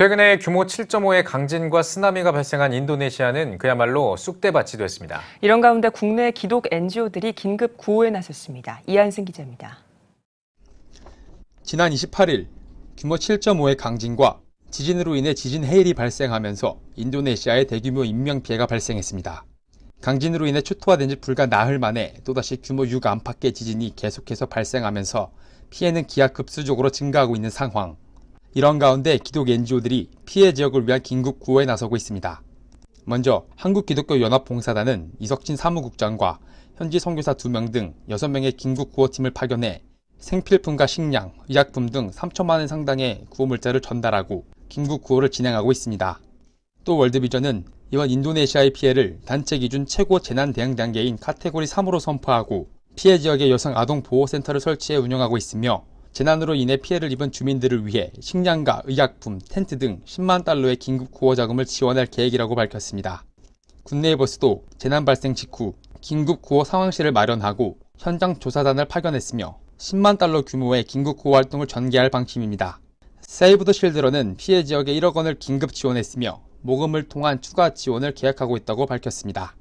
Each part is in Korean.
최근에 규모 7.5의 강진과 쓰나미가 발생한 인도네시아는 그야말로 쑥대밭이 됐습니다. 이런 가운데 국내 기독 NGO들이 긴급 구호에 나섰습니다. 이한승 기자입니다. 지난 28일 규모 7.5의 강진과 지진으로 인해 지진 해일이 발생하면서 인도네시아에 대규모 인명피해가 발생했습니다. 강진으로 인해 초토화된 지 불과 나흘 만에 또다시 규모 6 안팎의 지진이 계속해서 발생하면서 피해는 기하급수적으로 증가하고 있는 상황. 이런 가운데 기독 NGO들이 피해 지역을 위한 긴급 구호에 나서고 있습니다. 먼저 한국기독교연합봉사단은 이석진 사무국장과 현지 선교사 2명 등 6명의 긴급 구호팀을 파견해 생필품과 식량, 의약품 등 3천만 원 상당의 구호물자를 전달하고 긴급 구호를 진행하고 있습니다. 또 월드비전은 이번 인도네시아의 피해를 단체 기준 최고 재난 대응 단계인 카테고리 3으로 선포하고 피해 지역의 여성 아동 보호센터를 설치해 운영하고 있으며 재난으로 인해 피해를 입은 주민들을 위해 식량과 의약품, 텐트 등 10만 달러의 긴급 구호 자금을 지원할 계획이라고 밝혔습니다. 군내버스도 재난 발생 직후 긴급 구호 상황실을 마련하고 현장 조사단을 파견했으며 10만 달러 규모의 긴급 구호 활동을 전개할 방침입니다. 세이브 더실드런는 피해 지역에 1억 원을 긴급 지원했으며 모금을 통한 추가 지원을 계약하고 있다고 밝혔습니다.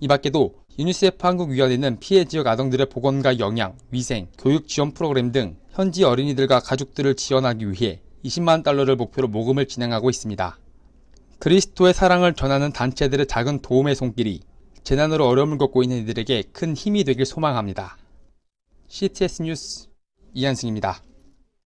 이 밖에도 유니세프 한국위원회는 피해 지역 아동들의 보건과 영양, 위생, 교육 지원 프로그램 등 현지 어린이들과 가족들을 지원하기 위해 20만 달러를 목표로 모금을 진행하고 있습니다. 그리스도의 사랑을 전하는 단체들의 작은 도움의 손길이 재난으로 어려움을 겪고 있는 이들에게 큰 힘이 되길 소망합니다. CTS 뉴스 이한승입니다.